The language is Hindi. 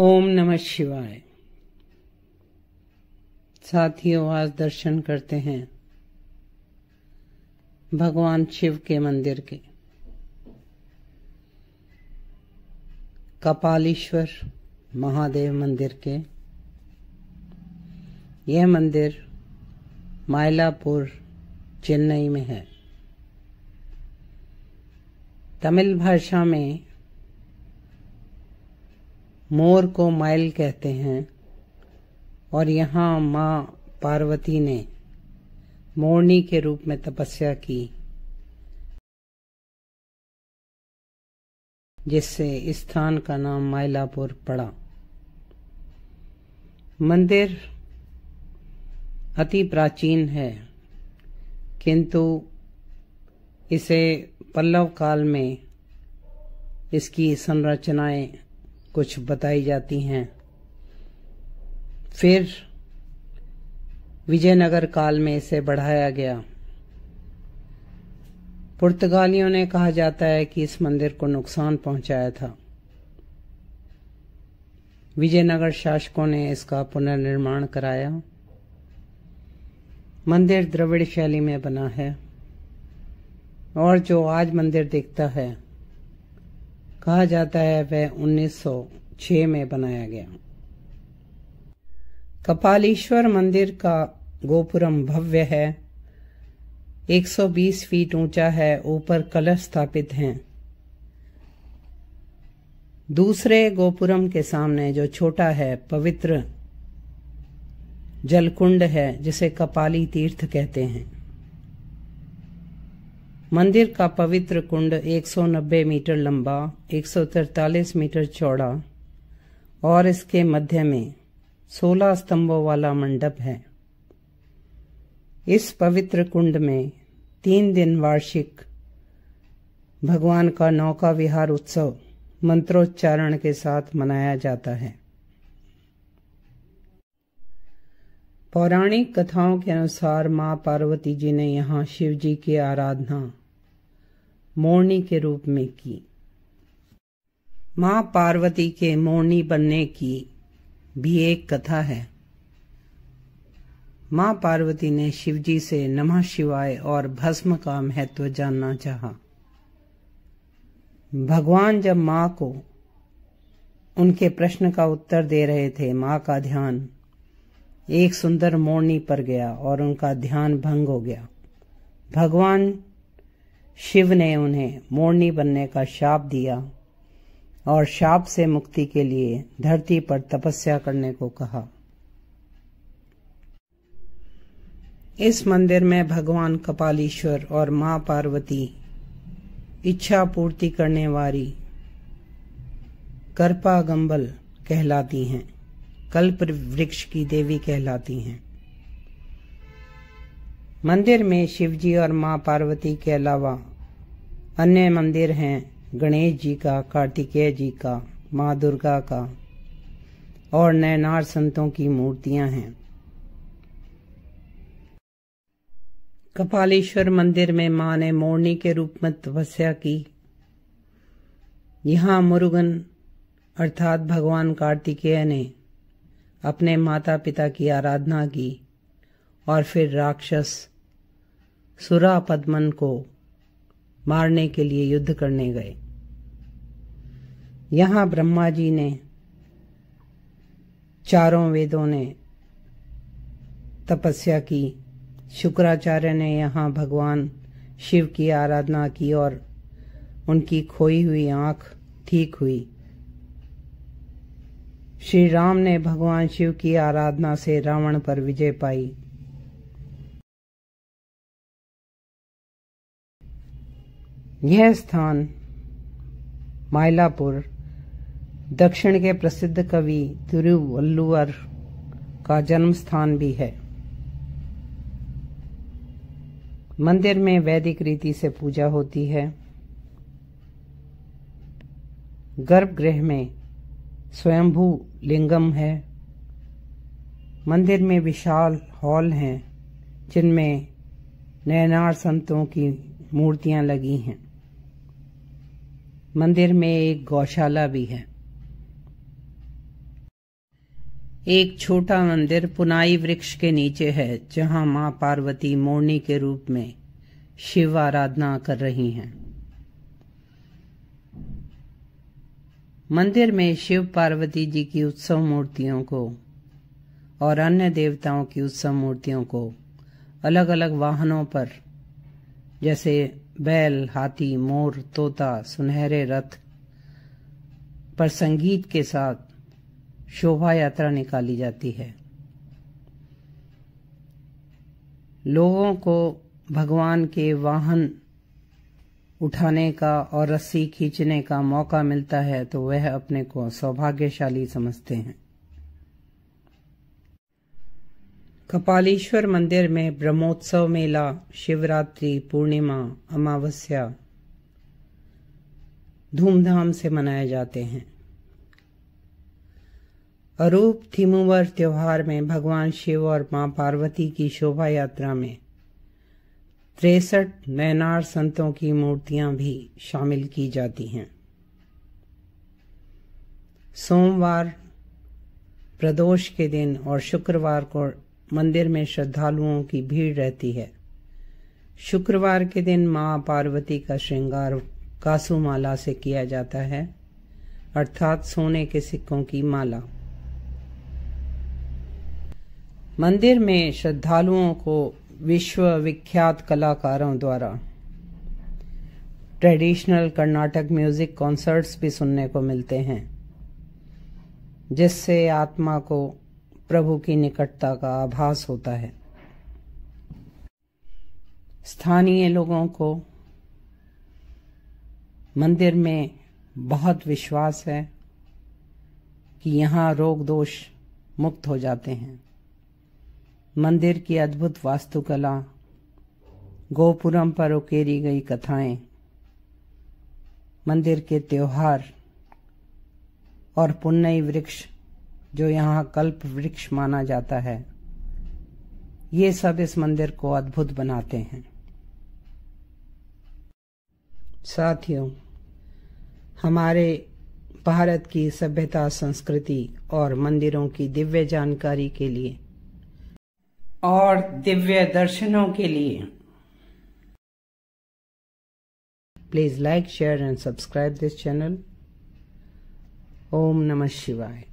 ओम नमः शिवाय साथियों आज दर्शन करते हैं भगवान शिव के मंदिर के कपालीश्वर महादेव मंदिर के यह मंदिर मायलापुर चेन्नई में है तमिल भाषा में मोर को माइल कहते हैं और यहाँ माँ पार्वती ने मोरनी के रूप में तपस्या की जिससे स्थान का नाम माइलापुर पड़ा मंदिर अति प्राचीन है किंतु इसे पल्लव काल में इसकी संरचनाएं कुछ बताई जाती हैं फिर विजयनगर काल में इसे बढ़ाया गया पुर्तगालियों ने कहा जाता है कि इस मंदिर को नुकसान पहुंचाया था विजयनगर शासकों ने इसका पुनर्निर्माण कराया मंदिर द्रविड़ शैली में बना है और जो आज मंदिर देखता है कहा जाता है वह 1906 में बनाया गया कपालीश्वर मंदिर का गोपुरम भव्य है 120 फीट ऊंचा है ऊपर कलश स्थापित हैं दूसरे गोपुरम के सामने जो छोटा है पवित्र जलकुंड है जिसे कपाली तीर्थ कहते हैं मंदिर का पवित्र कुंड 190 मीटर लंबा 143 मीटर चौड़ा और इसके मध्य में 16 स्तंभों वाला मंडप है इस पवित्र कुंड में तीन दिन वार्षिक भगवान का नौका विहार उत्सव मंत्रोच्चारण के साथ मनाया जाता है पौराणिक कथाओं के अनुसार मां पार्वती जी ने यहां शिव जी की आराधना मोरनी के रूप में की माँ पार्वती के मोरनी बनने की भी एक कथा है माँ पार्वती ने शिवजी से नमः शिवाय और भस्म का महत्व जानना चाहा। भगवान जब माँ को उनके प्रश्न का उत्तर दे रहे थे माँ का ध्यान एक सुंदर मोरनी पर गया और उनका ध्यान भंग हो गया भगवान शिव ने उन्हें मोड़नी बनने का शाप दिया और शाप से मुक्ति के लिए धरती पर तपस्या करने को कहा इस मंदिर में भगवान कपालीश्वर और मां पार्वती इच्छा पूर्ति करने वाली करपा गंबल कहलाती हैं कल्प वृक्ष की देवी कहलाती हैं मंदिर में शिवजी और मां पार्वती के अलावा अन्य मंदिर हैं गणेश जी का कार्तिकेय जी का माँ दुर्गा का और नैनार संतों की मूर्तियां हैं कपालेश्वर मंदिर में मां ने मोरनी के रूप में तपस्या की यहाँ मुरुगन अर्थात भगवान कार्तिकेय ने अपने माता पिता की आराधना की और फिर राक्षस सुरा पद्मन को मारने के लिए युद्ध करने गए यहां ब्रह्मा जी ने चारों वेदों ने तपस्या की शुक्राचार्य ने यहां भगवान शिव की आराधना की और उनकी खोई हुई आंख ठीक हुई श्री राम ने भगवान शिव की आराधना से रावण पर विजय पाई यह स्थान माइलापुर दक्षिण के प्रसिद्ध कवि तिरुवल्लुवर का जन्म स्थान भी है मंदिर में वैदिक रीति से पूजा होती है गर्भगृह में स्वयंभू लिंगम है मंदिर में विशाल हॉल हैं जिनमें नैनार संतों की मूर्तियां लगी हैं मंदिर में एक गौशाला भी है एक छोटा मंदिर पुनाई वृक्ष के नीचे है जहां मां पार्वती मोरनी के रूप में शिव आराधना कर रही हैं मंदिर में शिव पार्वती जी की उत्सव मूर्तियों को और अन्य देवताओं की उत्सव मूर्तियों को अलग अलग वाहनों पर जैसे बैल हाथी मोर तोता सुनहरे रथ पर संगीत के साथ शोभा यात्रा निकाली जाती है लोगों को भगवान के वाहन उठाने का और रस्सी खींचने का मौका मिलता है तो वह अपने को सौभाग्यशाली समझते हैं कपालेश्वर मंदिर में ब्रह्मोत्सव मेला शिवरात्रि पूर्णिमा अमावस्या धूमधाम से मनाए जाते हैं अरूप थीमुवर त्योहार में भगवान शिव और मां पार्वती की शोभा यात्रा में तिरसठ नैनार संतों की मूर्तियां भी शामिल की जाती हैं सोमवार प्रदोष के दिन और शुक्रवार को मंदिर में श्रद्धालुओं की भीड़ रहती है शुक्रवार के दिन माँ पार्वती का श्रृंगार माला से किया जाता है अर्थात सोने के सिक्कों की माला मंदिर में श्रद्धालुओं को विश्व विख्यात कलाकारों द्वारा ट्रेडिशनल कर्नाटक म्यूजिक कॉन्सर्ट्स भी सुनने को मिलते हैं जिससे आत्मा को प्रभु की निकटता का आभास होता है स्थानीय लोगों को मंदिर में बहुत विश्वास है कि यहाँ रोग दोष मुक्त हो जाते हैं मंदिर की अद्भुत वास्तुकला गोपुरम पर उकेरी गई कथाएं मंदिर के त्योहार और पुण्य वृक्ष जो यहाँ कल्प वृक्ष माना जाता है ये सब इस मंदिर को अद्भुत बनाते हैं साथियों हमारे भारत की सभ्यता संस्कृति और मंदिरों की दिव्य जानकारी के लिए और दिव्य दर्शनों के लिए please like share and subscribe this channel ओम नमः शिवाय